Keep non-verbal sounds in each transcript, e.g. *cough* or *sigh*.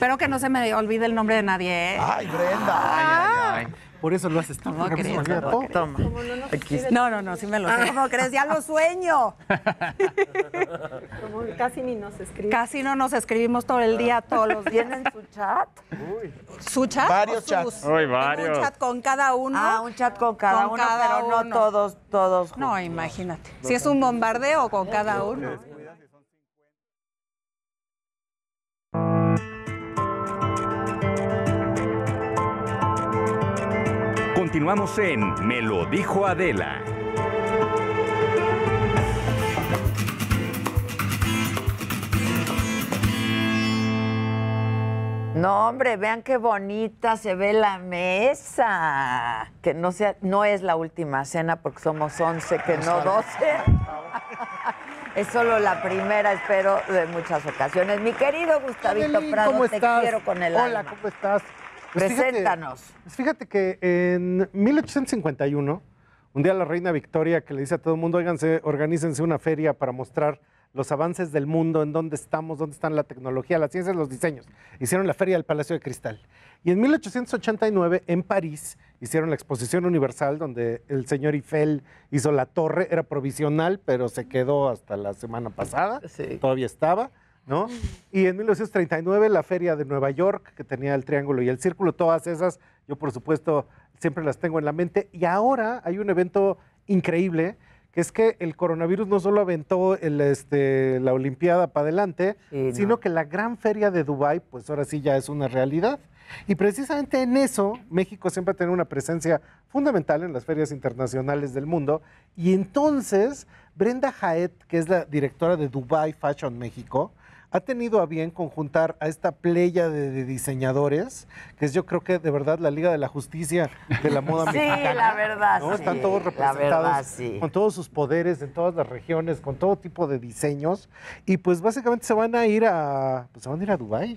Espero que no se me olvide el nombre de nadie. ¿eh? Ay, Brenda. Ay, ay, ah. Por eso lo haces tan ¿Cómo Toma. no, no, no, sí me lo sé. Ah. ¿Cómo crees? Ya lo sueño. casi ni nos escribimos. Casi no nos escribimos todo el día, todos los días. en su chat? ¿Su chat? Varios chats. Uy, varios. un chat con cada uno. Ah, un chat con cada uno, pero no todos, todos juntos. No, imagínate. Si es un bombardeo con cada uno. continuamos en Me lo dijo Adela. No, hombre, vean qué bonita se ve la mesa. Que no sea, no es la última cena porque somos 11, que no 12. *laughs* Es solo la primera, espero, de muchas ocasiones. Mi querido Gustavito Prado, te quiero con el Hola, ¿cómo estás? Pues Preséntanos. Fíjate, que en 1851, un día la reina Victoria que le dice a todo el mundo, óiganse organícense una feria para mostrar los avances del mundo, en dónde estamos, dónde están la tecnología, las ciencias, los diseños. Hicieron la feria del Palacio de Cristal. Y en 1889, en París, hicieron la Exposición Universal, donde el señor Eiffel hizo la torre. Era provisional, pero se quedó hasta la semana pasada. Todavía estaba. Y en 1939 la feria de Nueva York, que tenía el Triángulo y el Círculo, todas esas, yo por supuesto siempre las tengo en la mente. Y ahora hay un evento increíble, que es que el coronavirus no solo aventó este, la Olimpiada para adelante, sino que la gran feria de Dubái, pues ahora sí ya es una realidad. Y precisamente en eso, México siempre ha tenido una presencia fundamental en las ferias internacionales del mundo. Y entonces, Brenda Jaet, que es la directora de Dubai Fashion México, ha tenido a bien conjuntar a esta playa de, diseñadores, que es yo creo que de verdad la Liga de la Justicia de la moda mexicana. *laughs* sí, La verdad, sí, Están todos representados con todos sus poderes en todas las regiones, con todo tipo de diseños. Y pues básicamente se van a ir a, pues se van a ir a Dubái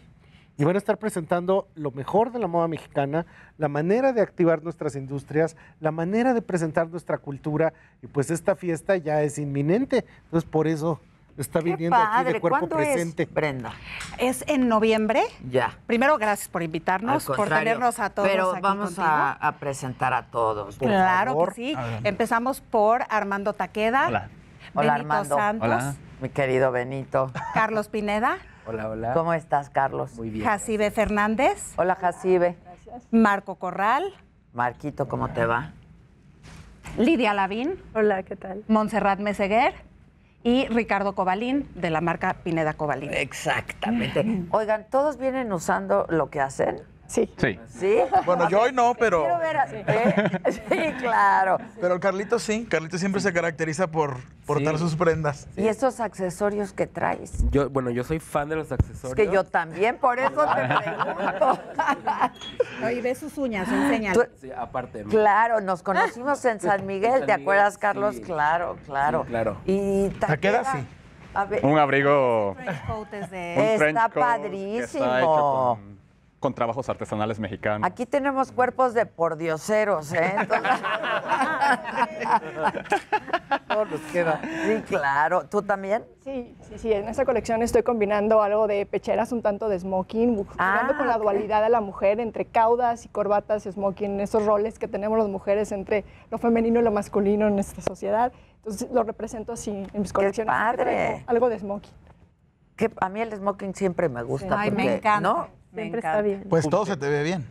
y van a estar presentando lo mejor de la moda mexicana, la manera de activar nuestras industrias, la manera de presentar nuestra cultura y pues esta fiesta ya es inminente. Entonces por eso está viniendo aquí de cuerpo presente. Es, Brenda? Es en noviembre. Ya. Primero, gracias por invitarnos, por tenernos a todos. Pero vamos a, presentar a todos. claro que sí. Empezamos por Armando Taqueda. Hola. Hola, Armando. Santos. Hola. Mi querido Benito. Carlos Pineda. Hola, hola. ¿Cómo estás, Carlos? Muy bien. Jacibe Fernández. Hola, Jacibe. Gracias. Marco Corral. Marquito, ¿cómo te va? Lidia Lavín. Hola, ¿qué tal? Montserrat Meseguer y Ricardo Cobalín de la marca Pineda Cobalín. Exactamente. Oigan, ¿todos vienen usando lo que hacen? Sí. Sí. Bueno, yo hoy no, pero. Quiero ver ¿Eh? *laughs* Sí, claro. Pero Carlito sí. Carlito siempre se caracteriza por portar sus prendas. ¿Y esos accesorios que traes? bueno, yo soy fan de los accesorios. Es que yo también, por eso te pregunto. *laughs* ve sus uñas, Sí, aparte. Claro, nos *laughs* conocimos en San Miguel, ¿te acuerdas, Carlos? Claro, claro. claro. Y taquera, un abrigo. de... está padrísimo con trabajos artesanales mexicanos. Aquí tenemos cuerpos de pordioseros, ¿eh? *laughs* Todos queda. Sí, claro. ¿Tú también? Sí, sí, sí. En esta colección estoy combinando algo de pecheras un tanto de smoking, jugando con la ah, dualidad de la mujer entre caudas y corbatas smoking, esos roles que tenemos las mujeres entre lo femenino y lo masculino en nuestra sociedad. Entonces lo represento así en mis colecciones. ¡Qué padre! Algo de smoking. Que a mí el smoking siempre me gusta. Ay, me encanta. ¿no? Siempre está bien. Pues todo se te ve bien.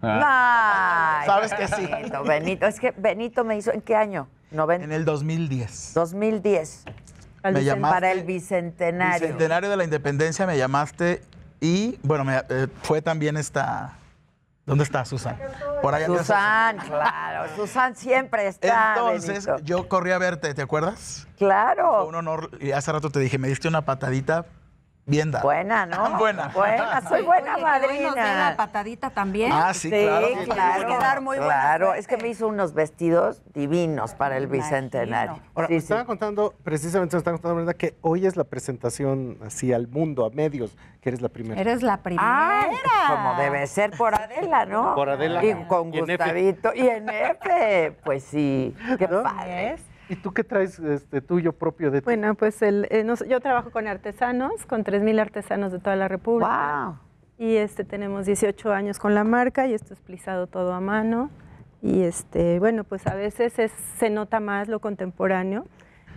Sabes que sí. Benito, *laughs* Benito, es que Benito me hizo, ¿en qué año? En el 2010. 2010. me llamaste, para el bicentenario. Bicentenario de la independencia me llamaste y, bueno, eh, fue también esta. ¿Dónde está Susan? Por allá Susan, Susan. claro. Susan siempre está. Entonces, yo corrí a verte, ¿te acuerdas? Claro. Fue un honor. Y hace rato te dije, me diste una patadita, Buena, *laughs* ¿no? buena. Buena, soy buena madrina. la patadita también. Ah, sí, claro. muy Claro, es que me hizo unos vestidos divinos para el bicentenario. Ahora, estaba contando, precisamente me estaba contando, Brenda, Que hoy es la presentación así al mundo, a medios, que eres la primera. Eres la primera. Ah, como debe ser por Adela, ¿no? Por Adela. Y con Gustavito. y en Pues sí, qué padre. ¿Y tú qué traes este, tuyo propio de ti? Bueno, pues eh, yo trabajo con artesanos, con 3.000 artesanos de toda la República. ¡Wow! Y este, tenemos 18 años con la marca y esto es plisado todo a mano. Y este, bueno, pues a veces se nota más lo contemporáneo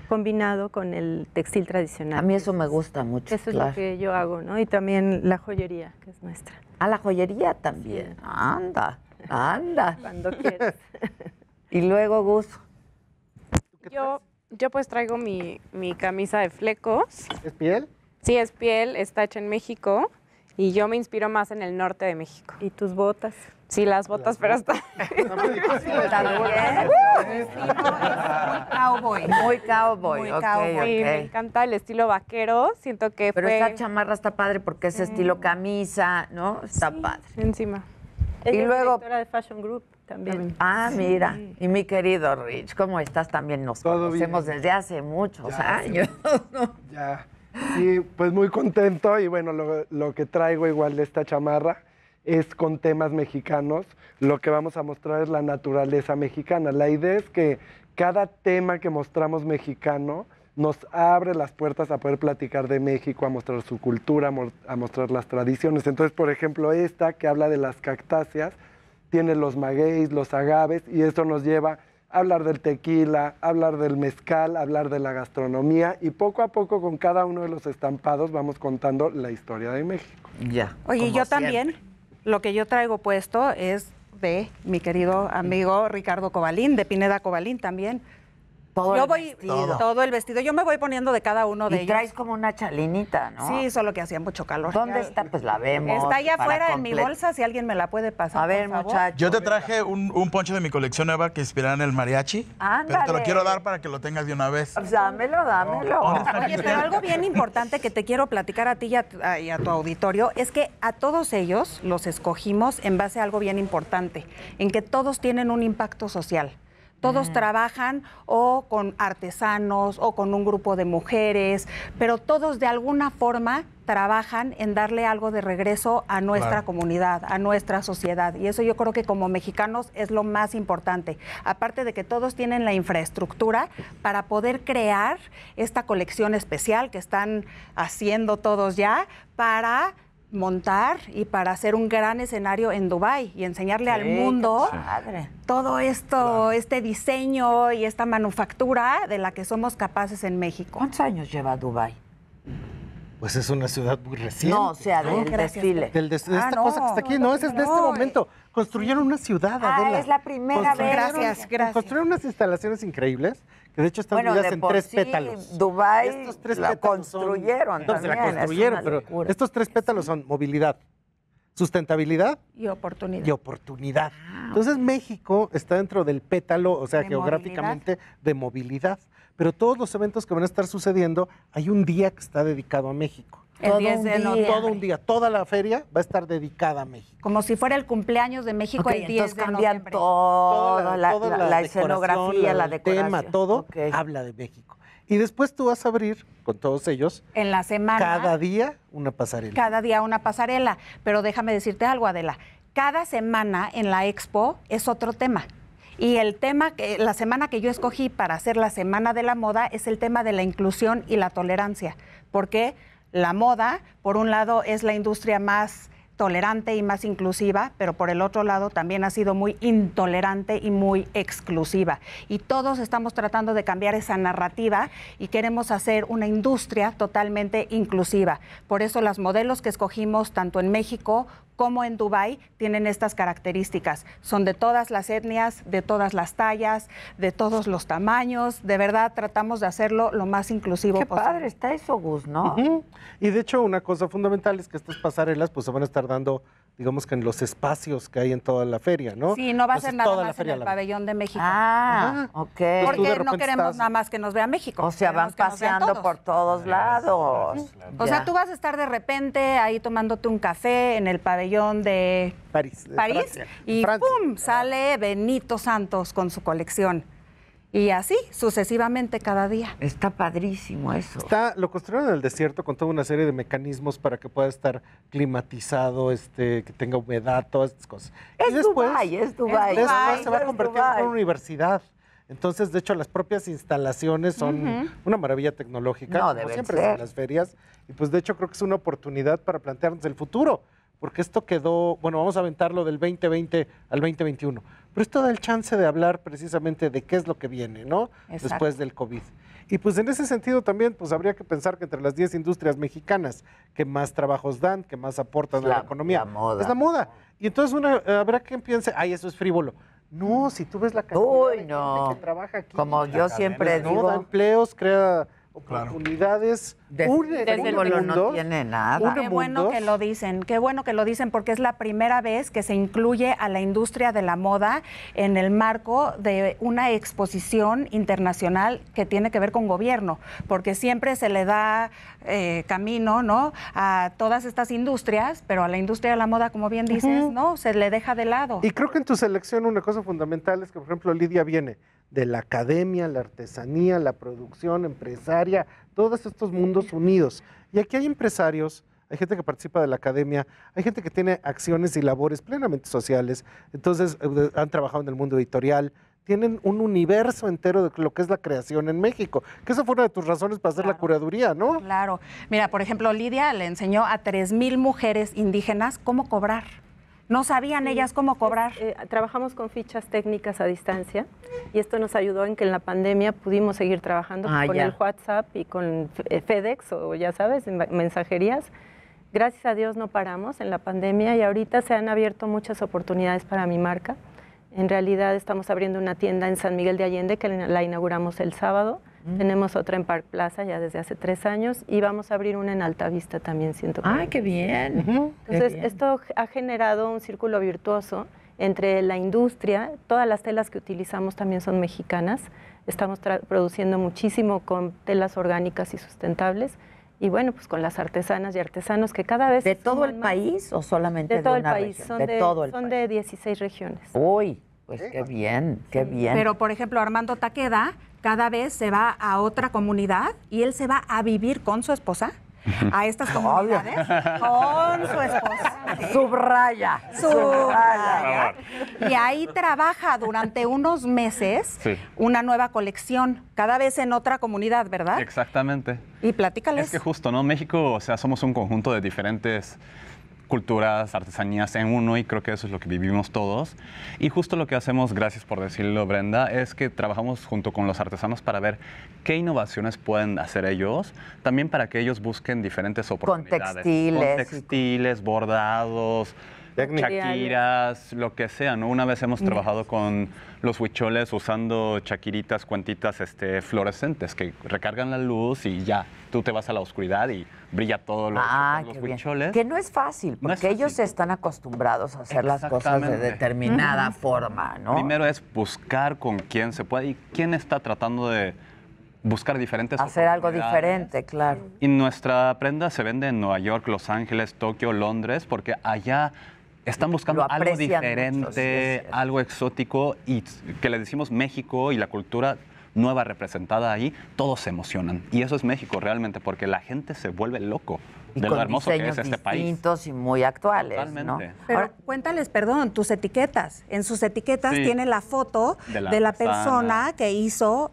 combinado con el textil tradicional. A mí eso me gusta mucho. Eso es lo que yo hago, ¿no? Y también la joyería, que es nuestra. Ah, la joyería también. Anda, anda. Cuando quieras. *laughs* y luego, Gus yo, yo pues traigo mi, camisa de flecos. ¿Es piel? Sí, es piel, está hecha en México. Y yo me inspiro más en el norte de México. ¿Y tus botas? Sí, las botas, pero hasta... *laughs* Está muy cowboy. Muy cowboy, muy me encanta el estilo vaquero, siento que Pero esa esta chamarra está padre porque es estilo mm. camisa, ¿no? Está padre. encima. y es luego... directora de Fashion Group. También. Ah, mira. Y mi querido Rich, ¿cómo estás? También nos conocemos desde hace muchos años. Ya. Y pues muy contento y bueno, lo, lo, que traigo igual de esta chamarra es con temas mexicanos. Lo que vamos a mostrar es la naturaleza mexicana. La idea es que cada tema que mostramos mexicano nos abre las puertas a poder platicar de México, a mostrar su cultura, a mostrar las tradiciones. Entonces, por ejemplo, esta que habla de las cactáceas, tiene los magueys, los agaves, y esto nos lleva a hablar del tequila, hablar del mezcal, hablar de la gastronomía, y poco a poco con cada uno de los estampados vamos contando la historia de México. Ya. Oye, yo también, lo que yo traigo puesto es de mi querido amigo Ricardo Cobalín, de Pineda Cobalín también. Todo yo voy vestido. todo el vestido. Yo me voy poniendo de cada uno de y traes como una chalinita, ¿no? Sí, solo que hacía mucho calor. ¿Dónde está? Pues la vemos. Está allá afuera en mi bolsa, si alguien me la puede pasar. A ver, muchachos. Yo te traje un, poncho de mi colección nueva que inspirará en el mariachi. Ándale. Pero te lo quiero dar para que lo tengas de una vez. Pues dámelo, dámelo. Oh, Oye, pero algo bien importante que te quiero platicar a ti y a tu auditorio es que a todos ellos los escogimos en base a algo bien importante, en que todos tienen un impacto social. Todos trabajan o con artesanos o con un grupo de mujeres, pero todos de alguna forma trabajan en darle algo de regreso a nuestra comunidad, a nuestra sociedad. Y eso yo creo que como mexicanos es lo más importante. Aparte de que todos tienen la infraestructura para poder crear esta colección especial que están haciendo todos ya para montar y para hacer un gran escenario en Dubai y enseñarle al mundo todo esto, este diseño y esta manufactura de la que somos capaces en México. ¿Cuántos años lleva Dubai? Pues es una ciudad muy reciente. No, o sea, del de ah, esta cosa que está aquí, no, es de este momento. Construyeron una ciudad, ah, Adela. Ah, es la primera vez. Gracias, gracias. Construyeron unas instalaciones increíbles que de hecho están en tres pétalos. Dubái estos tres la construyeron también, la construyeron, pero estos tres pétalos son movilidad, sustentabilidad y oportunidad. Y oportunidad. Ah, Entonces México está dentro del pétalo, o sea, geográficamente de movilidad, pero todos los eventos que van a estar sucediendo, hay un día que está dedicado a México. Todo un día, toda la feria va a estar dedicada a México. Como si fuera el cumpleaños de México el 10 de noviembre. todo, toda la, toda la, la, la escenografía, la, decoración. tema, todo habla de México. Y después tú vas a abrir con todos ellos. En la semana. Cada día una pasarela. Cada día una pasarela. Pero déjame decirte algo, Adela. Cada semana en la expo es otro tema. Y el tema, que, la semana que yo escogí para hacer la Semana de la Moda es el tema de la inclusión y la tolerancia. ¿Por qué? la moda. Por un lado, es la industria más tolerante y más inclusiva, pero por el otro lado también ha sido muy intolerante y muy exclusiva. Y todos estamos tratando de cambiar esa narrativa y queremos hacer una industria totalmente inclusiva. Por eso los modelos que escogimos tanto en México como en Dubái tienen estas características. Son de todas las etnias, de todas las tallas, de todos los tamaños. De verdad tratamos de hacerlo lo más inclusivo posible. padre está eso, Gus, ¿no? Y de hecho una cosa fundamental es que estas pasarelas pues se van a estar dando digamos que en los espacios que hay en toda la feria, ¿no? Sí, no va a ser nada más en el pabellón de México. Ah, pues Porque no queremos nada más que nos vea México. O sea, van paseando por todos lados. O sea, tú vas a estar de repente ahí tomándote un café en el pabellón de París, y ¡pum! sale Benito Santos con su colección. Y así sucesivamente cada día. Está padrísimo eso. Está, lo construyeron en el desierto con toda una serie de mecanismos para que pueda estar climatizado, este, que tenga humedad, todas estas cosas. Es y después, Dubai, es Dubai. Después se va a convertir en una universidad. Entonces, de hecho, las propias instalaciones son una maravilla tecnológica, no, como siempre son las ferias. Y pues de hecho creo que es una oportunidad para plantearnos el futuro, porque esto quedó, bueno, vamos a aventarlo del 2020 al 2021 pero esto da el chance de hablar precisamente de qué es lo que viene, ¿no? Después del COVID. Y pues en ese sentido también pues habría que pensar que entre las 10 industrias mexicanas que más trabajos dan, que más aportan a la economía, la moda. es la moda. Y entonces una, habrá quien piense, ay, eso es frívolo. No, si tú ves la cantidad de gente que trabaja aquí. Como yo siempre digo. No, empleos, crea oportunidades. Claro. no tiene nada. Qué bueno que lo dicen, qué bueno que lo dicen porque es la primera vez que se incluye a la industria de la moda en el marco de una exposición internacional que tiene que ver con gobierno, porque siempre se le da eh, camino, ¿no? A todas estas industrias, pero a la industria de la moda, como bien dices, no, se le deja de lado. Y creo que en tu selección una cosa fundamental es que, por ejemplo, Lidia viene de la academia, la artesanía, la producción empresaria, todos estos mundos unidos. Y aquí hay empresarios, hay gente que participa de la academia, hay gente que tiene acciones y labores plenamente sociales, entonces eh, han trabajado en el mundo editorial, tienen un universo entero de lo que es la creación en México. Que esa fue una de tus razones para hacer la curaduría, ¿no? Claro. Mira, por ejemplo, Lidia le enseñó a 3.000 mujeres indígenas cómo cobrar no sabían ellas cómo cobrar. Eh, trabajamos con fichas técnicas a distancia y esto nos ayudó en que en la pandemia pudimos seguir trabajando ah, con el WhatsApp y con eh, FedEx o ya sabes, mensajerías. Gracias a Dios no paramos en la pandemia y ahorita se han abierto muchas oportunidades para mi marca. En realidad estamos abriendo una tienda en San Miguel de Allende que la inauguramos el sábado tenemos otra en Park Plaza ya desde hace tres años y vamos a abrir una en Altavista también, siento. ¡Ay, qué bien! Entonces, esto ha generado un círculo virtuoso entre la industria, todas las telas que utilizamos también son mexicanas, estamos produciendo muchísimo con telas orgánicas y sustentables y bueno, pues con las artesanas y artesanos que cada vez... ¿De todo el país o solamente de, una el país? Región? de, todo el país, son de 16 regiones. Uy, pues qué bien, qué bien. Pero por ejemplo, Armando Taqueda cada vez se va a otra comunidad y él se va a vivir con su esposa a estas comunidades con su esposa. Subraya. Subraya. Y ahí trabaja durante unos meses una nueva colección, cada vez en otra comunidad, ¿verdad? Exactamente. Y platícales. Es que justo, ¿no? México, o sea, somos un conjunto de diferentes culturas, artesanías en uno y creo que eso es lo que vivimos todos. Y justo lo que hacemos, gracias por decirlo Brenda, es que trabajamos junto con los artesanos para ver qué innovaciones pueden hacer ellos, también para que ellos busquen diferentes oportunidades. Con textiles. Con textiles, bordados, chaquiras, lo que sea, ¿no? Una vez hemos trabajado con los huicholes usando chaquiritas, cuentitas este, fluorescentes que recargan la luz y ya, tú te vas a la oscuridad y brilla todo lo ah, los Que no es fácil, porque ellos están acostumbrados a hacer las cosas de determinada forma, ¿no? Primero es buscar con quién se puede y quién está tratando de buscar diferentes hacer algo diferente, claro. Y nuestra prenda se vende en Nueva York, Los Ángeles, Tokio, Londres, porque allá están buscando algo diferente, algo exótico y que le decimos México y la cultura nueva representada ahí, todos se emocionan. Y eso es México realmente, porque la gente se vuelve loco de lo hermoso que es este país. y muy actuales. Totalmente. Pero cuéntales, perdón, tus etiquetas. En sus etiquetas tiene la foto de la persona que hizo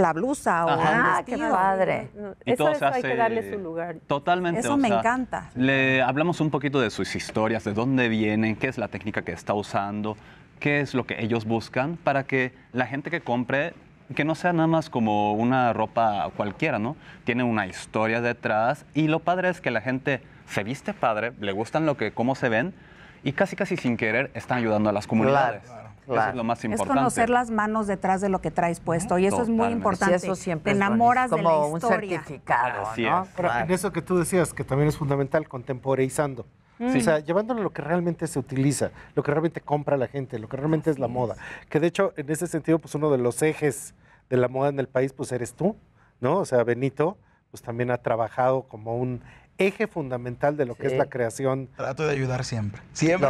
la blusa o ah, qué padre. eso, hay que darle su lugar. Totalmente. Eso me encanta. Le hablamos un poquito de sus historias, de dónde vienen, qué es la técnica que está usando, qué es lo que ellos buscan para que la gente que compre que no sea nada más como una ropa cualquiera, ¿no? Tiene una historia detrás y lo padre es que la gente se viste padre, le gustan lo que cómo se ven y casi casi sin querer están ayudando a las comunidades es conocer las manos detrás de lo que traes puesto y eso es muy importante. eso siempre Te enamoras de la historia. un certificado, en eso que tú decías, que también es fundamental, contemporizando mm. O sea, llevándolo a lo que realmente se utiliza, lo que realmente compra la gente, lo que realmente es la moda. Que de hecho, en ese sentido, pues uno de los ejes de la moda en el país, pues eres tú, ¿no? O sea, Benito, pues también ha trabajado como un eje fundamental de lo que es la creación. Trato de ayudar siempre. Siempre.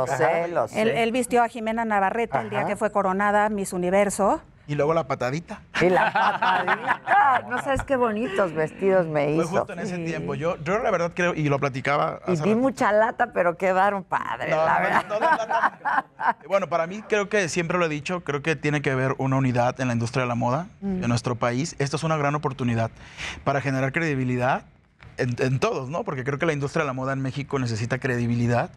Lo sé, Él, vistió a Jimena Navarrete el día que fue coronada Miss Universo. Y luego la patadita. Y la patadita. *laughs* No sabes qué bonitos vestidos me hizo. Fue justo en ese tiempo. Yo, la verdad creo, y lo platicaba. Y vi mucha lata, pero quedaron padres, la verdad. *laughs* bueno, para mí creo que siempre lo he dicho, creo que tiene que haber una unidad en la industria de la moda mm. en nuestro país. Esto es una gran oportunidad para generar credibilidad en, todos, ¿no? Porque creo que la industria de la moda en México necesita credibilidad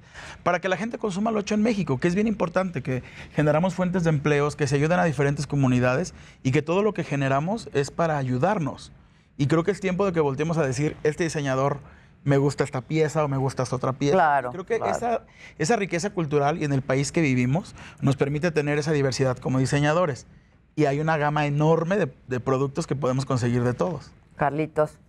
para que la gente consuma lo hecho en México, que es bien importante, que generamos fuentes de empleos, que se ayuden a diferentes comunidades y que todo lo que generamos es para ayudarnos. Y creo que es tiempo de que volteemos a decir, este diseñador me gusta esta pieza o me gusta esta otra pieza. Claro. Creo que Esa, riqueza cultural y en el país que vivimos nos permite tener esa diversidad como diseñadores. Y hay una gama enorme de productos que podemos conseguir de todos. Carlitos.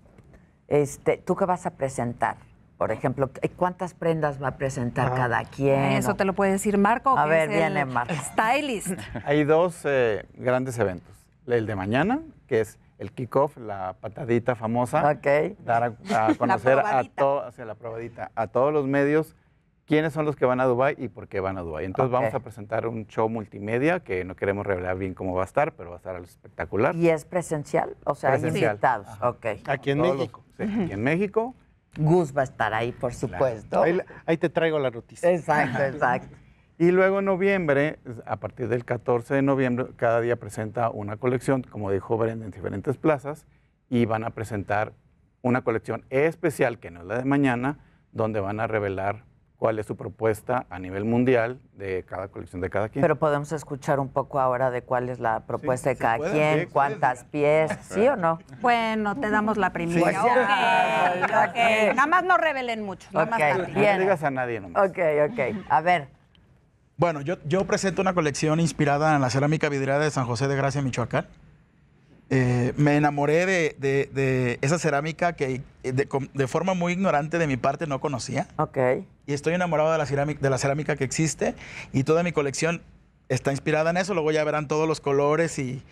Este, ¿Tú qué vas a presentar? Por ejemplo, ¿cuántas prendas va a presentar ah. cada quien? Eso te lo puede decir Marco. A ver, es viene Marco. Stylist. *laughs* Hay dos eh, grandes eventos. El de mañana, que es el kickoff, la patadita famosa. Ok. Dar a, *laughs* conocer a, la probadita, a todos los medios quiénes son los que van a Dubai y por qué van a Dubai. Entonces vamos a presentar un show multimedia que no queremos revelar bien cómo va a estar, pero va a estar al espectacular. ¿Y es presencial? O sea, invitados. Aquí en México. sí, en México. Gus va a estar ahí, por supuesto. Ahí, ahí, te traigo la noticia. Exacto, exacto. Y luego en noviembre, a partir del 14 de noviembre, cada día presenta una colección, como dijo Brenda, en diferentes plazas, y van a presentar una colección especial, que no es la de mañana, donde van a revelar cuál es su propuesta a nivel mundial de cada colección de cada quien. Pero podemos escuchar un poco ahora de cuál es la propuesta de cada quien, cuántas piezas, ¿sí o no? *laughs* Bueno, te damos la primera. Nada más no revelen mucho. Nada no le digas a nadie nomás. Ok, ok. A ver. Bueno, yo, yo presento una colección inspirada en la cerámica vidriada de San José de Gracia, Michoacán. Eh, me enamoré de, esa cerámica que eh, de, forma muy ignorante de mi parte no conocía. Ok. Y estoy enamorado de la cerámica, de la cerámica que existe y toda mi colección está inspirada en eso. Luego ya verán todos los colores y,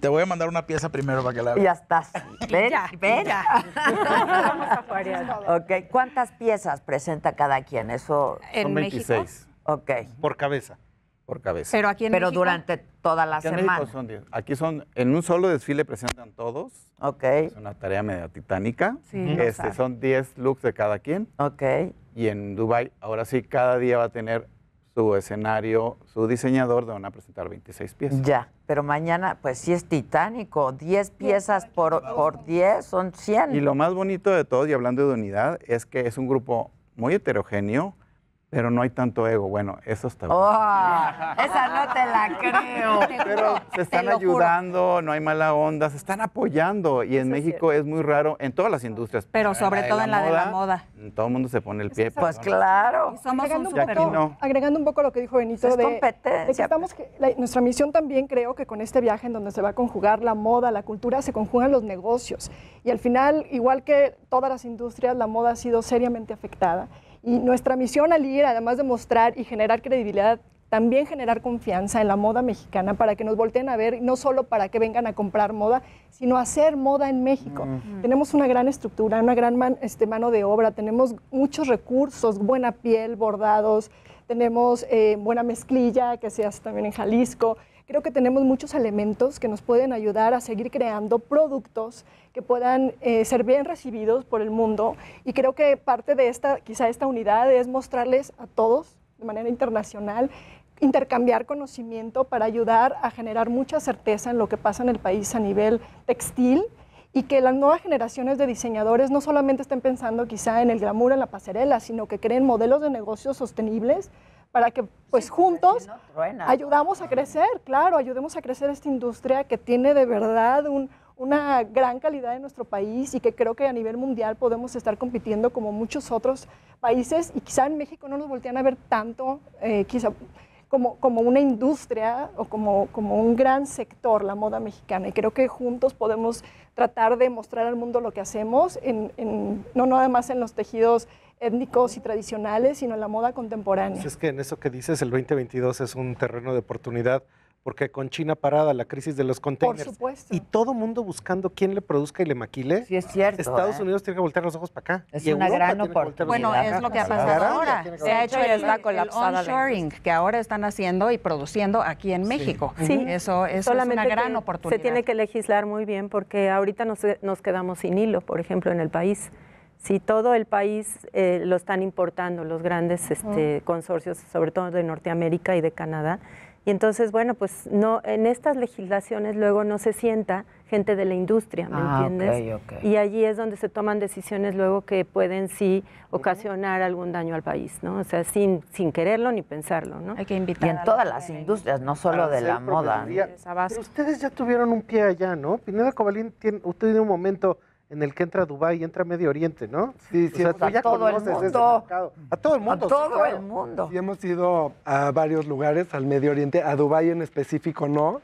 te voy a mandar una pieza primero para que la veas. *laughs* Ya estás. Ven, Venga, *laughs* Vamos a Ok. ¿Cuántas piezas presenta cada quien? Eso... Son 26. Por cabeza por cabeza. Pero aquí en Pero durante toda la aquí semana. son 10. Aquí son, en un solo desfile presentan todos. Ok. Es una tarea media titánica. Sí, este, son 10 looks de cada quien. Ok. Y en Dubai ahora sí, cada día va a tener su escenario, su diseñador, donde van a presentar 26 piezas. Ya, pero mañana, pues sí es titánico, 10 piezas por, por 10 son 100. Y lo más bonito de todo, y hablando de unidad, es que es un grupo muy heterogéneo, pero no hay tanto ego. Bueno, eso está oh, esa no te la creo. Pero se están ayudando, no hay mala onda, se están apoyando. Y en México es, muy raro, en todas las industrias. Pero sobre todo en la, de la moda. Todo el mundo se pone el pie. Pues claro. agregando un, poco, lo que dijo Benito pues es de, competencia. que nuestra misión también creo que con este viaje en donde se va a conjugar la moda, la cultura, se conjugan los negocios. Y al final, igual que todas las industrias, la moda ha sido seriamente afectada. Y nuestra misión al ir, además de mostrar y generar credibilidad, también generar confianza en la moda mexicana para que nos volteen a ver, no solo para que vengan a comprar moda, sino hacer moda en México. Mm. Mm. Tenemos una gran estructura, una gran este, mano de obra, tenemos muchos recursos, buena piel, bordados, tenemos eh, buena mezclilla que se hace también en Jalisco. Creo que tenemos muchos elementos que nos pueden ayudar a seguir creando productos que puedan eh, ser bien recibidos por el mundo y creo que parte de esta, quizá esta unidad es mostrarles a todos de manera internacional intercambiar conocimiento para ayudar a generar mucha certeza en lo que pasa en el país a nivel textil y que las nuevas generaciones de diseñadores no solamente estén pensando quizá en el glamour, en la pasarela, sino que creen modelos de negocios sostenibles para que pues juntos ayudamos a crecer, claro, ayudemos a crecer esta industria que tiene de verdad una gran calidad en nuestro país y que creo que a nivel mundial podemos estar compitiendo como muchos otros países y quizá en México no nos voltean a ver tanto, eh, quizá como, como una industria o como, como un gran sector la moda mexicana y creo que juntos podemos tratar de mostrar al mundo lo que hacemos, en, en, no nada más en los tejidos étnicos y tradicionales, sino en la moda contemporánea. es que en eso que dices, el 2022 es un terreno de oportunidad, porque con China parada, la crisis de los containers. Y todo mundo buscando quién le produzca y le maquile. Sí, es cierto. Estados ¿eh? Unidos tiene que voltear los ojos para acá. Es una gran oportunidad. Bueno, es lo que ha pasado ahora. Se ha hecho la El onshoring que ahora están haciendo y produciendo aquí en México. Sí. Eso, es una gran oportunidad. Se tiene que legislar muy bien porque ahorita nos, nos quedamos sin hilo, por ejemplo, en el país si todo el país eh, lo están importando, los grandes este, consorcios, sobre todo de Norteamérica y de Canadá. Y entonces, bueno, pues no, en estas legislaciones luego no se sienta gente de la industria, ¿me ah, entiendes? Y allí es donde se toman decisiones luego que pueden sí ocasionar algún daño al país, ¿no? O sea, sin, sin quererlo ni pensarlo, ¿no? Hay que invitar. Y en todas las industrias, no solo de la moda. ustedes ya tuvieron un pie allá, ¿no? Pineda Cobalín tiene, usted tiene un momento en el que entra Dubái y entra Medio Oriente, ¿no? Sí, sí, o sea, pues, todo el mundo. A todo el mundo. A todo el mundo. Y hemos ido a varios lugares, al Medio Oriente, a Dubái en específico no,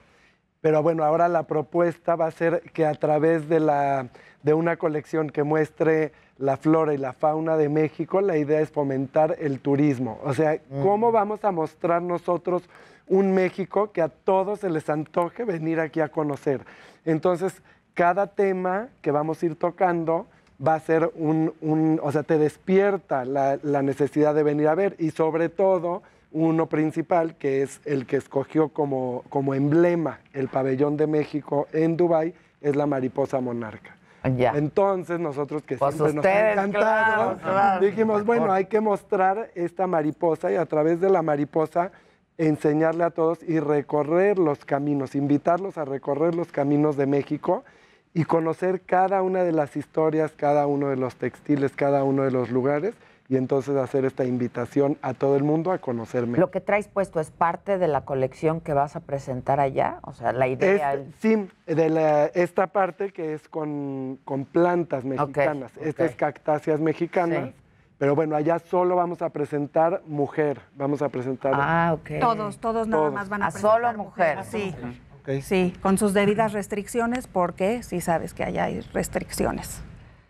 pero bueno, ahora la propuesta va a ser que a través de, la, de una colección que muestre la flora y la fauna de México, la idea es fomentar el turismo. O sea, mm. ¿cómo vamos a mostrar nosotros un México que a todos se les antoje venir aquí a conocer? Entonces, cada tema que vamos a ir tocando va a ser un, o sea, te despierta la, necesidad de venir a ver y sobre todo uno principal que es el que escogió como, como emblema el pabellón de México en Dubái, es la mariposa monarca. Entonces nosotros que pues siempre nos ha encantado, dijimos, bueno, hay que mostrar esta mariposa y a través de la mariposa enseñarle a todos y recorrer los caminos, invitarlos a recorrer los caminos de México y conocer cada una de las historias, cada uno de los textiles, cada uno de los lugares y entonces hacer esta invitación a todo el mundo a conocerme. Lo que traes puesto es parte de la colección que vas a presentar allá, o sea, la idea. Este, sí, de esta parte que es con, plantas mexicanas, estas cactáceas mexicanas. Pero bueno, allá solo vamos a presentar mujer, vamos a presentar... Ah, Todos, todos, nada más van a, a ah, presentar solo mujer. Sí. Sí, con sus debidas restricciones, porque sí sabes que allá hay restricciones.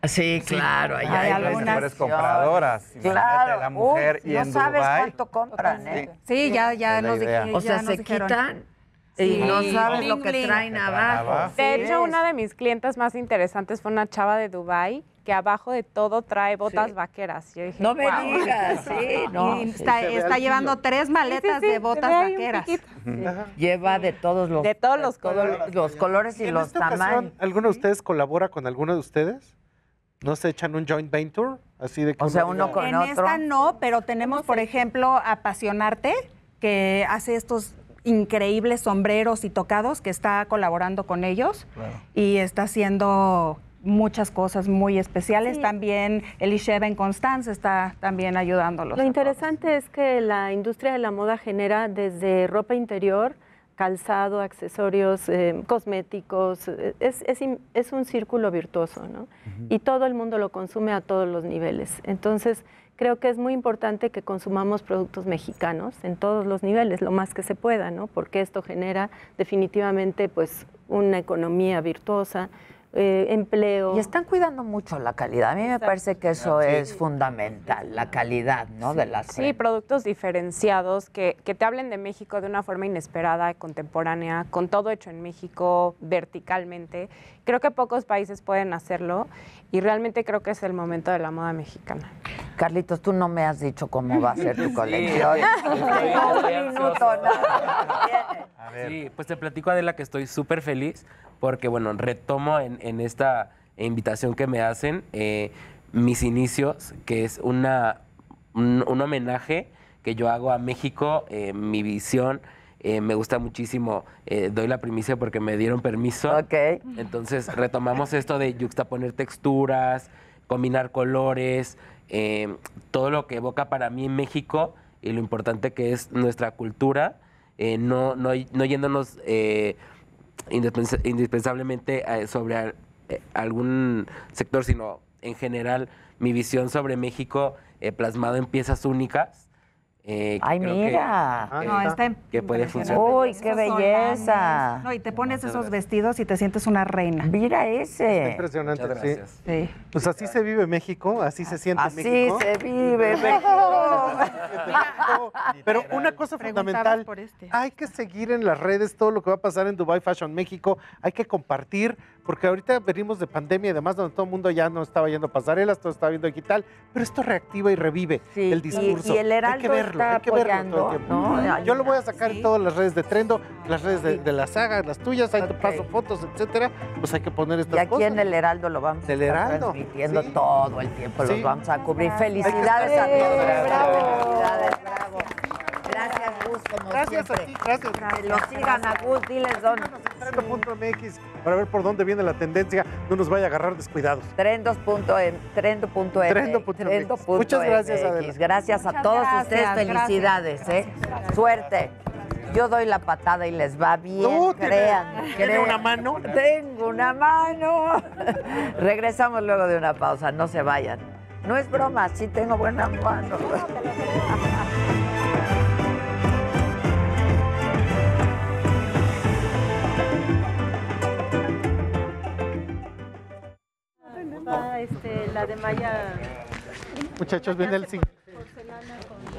Ah, sí, claro, allá hay, hay algunas compradoras. Claro, no sabes cuánto compran, ¿eh? Sí, ya, ya nos dijeron. O sea, se quitan y no sabes lo que traen abajo. De hecho, una de mis clientes más interesantes fue una chava de Dubai que abajo de todo trae botas vaqueras. Yo dije, no me digas, sí, *laughs* no. está, llevando tres maletas de botas vaqueras. Lleva de todos los, de todos los, colores, y los tamaños. ¿Alguno de ustedes colabora con alguno de ustedes? ¿No se echan un joint venture? Así de o sea, uno, con otro. En esta no, pero tenemos, por ejemplo, Apasionarte, que hace estos increíbles sombreros y tocados que está colaborando con ellos y está haciendo muchas cosas muy especiales. También Elisheva en Constance está también ayudándolos. Lo interesante es que la industria de la moda genera desde ropa interior, calzado, accesorios, eh, cosméticos. Eh, es, un círculo virtuoso, ¿no? Y todo el mundo lo consume a todos los niveles. Entonces, creo que es muy importante que consumamos productos mexicanos en todos los niveles, lo más que se pueda, ¿no? Porque esto genera definitivamente, pues, una economía virtuosa, eh, empleo. Y están cuidando mucho la calidad. A mí me parece que eso es fundamental, la calidad ¿no? de las Sí, productos diferenciados que, que te hablen de México de una forma inesperada, contemporánea, con todo hecho en México, verticalmente. Creo que pocos países pueden hacerlo y realmente creo que es el momento de la moda mexicana. Carlitos, tú no me has dicho cómo va a ser tu colección. *laughs* Sí, pues te platico, Adela, que estoy súper feliz porque, bueno, retomo en, esta invitación que me hacen eh, mis inicios, que es una, un, homenaje que yo hago a México, eh, mi visión. Eh, me gusta muchísimo, doy la primicia porque me dieron permiso. Ok. Entonces retomamos esto de juxtaponer texturas, combinar colores, em, todo lo que evoca para mí México y lo importante que es nuestra cultura, eh, no, no, no, yéndonos eh, indispensablemente eh, sobre algún sector, sino en general mi visión sobre México plasmado en piezas únicas eh, Ay, mira. Ah, que, puede funcionar. Uy, qué belleza. No, y te pones esos vestidos y te sientes una reina. Mira ese. impresionante. Pues así se vive México, así se siente México. Así se vive México. Pero una cosa fundamental, este. hay que seguir en las redes todo lo que va a pasar en Dubai Fashion México, hay que compartir, porque ahorita venimos de pandemia y demás, donde todo el mundo ya no estaba yendo pasarelas, todo estaba viendo digital, pero esto reactiva y revive el discurso. Y, y el Heraldo hay que verlo, está hay que verlo apoyando, todo el tiempo. ¿no? Yo lo voy a sacar en todas las redes de Trendo, las redes de, la saga, las tuyas, ahí okay. te fotos, etcétera, pues hay que poner estas cosas. Y aquí en el Heraldo lo vamos el Heraldo, transmitiendo todo el tiempo, los vamos a cubrir. Felicidades a todos. Bravo. bravo. Gracias, Gus, como gracias siempre. A ti, gracias. Que lo sigan a Gus, diles dónde para ver por dónde viene la tendencia, no nos vaya a agarrar descuidados. Trendo.m. Trendo.m. Trendo. Muchas gracias, Adela. Gracias a todos ustedes. Felicidades. ¿eh? Suerte. Yo doy la patada y les va bien, no, crean. ¿tiene una mano? Tengo una mano. *laughs* Regresamos luego de una pausa, no se vayan. No es broma, sí tengo buena mano. Ah, este, la de Maya. Muchachos, viene el 5.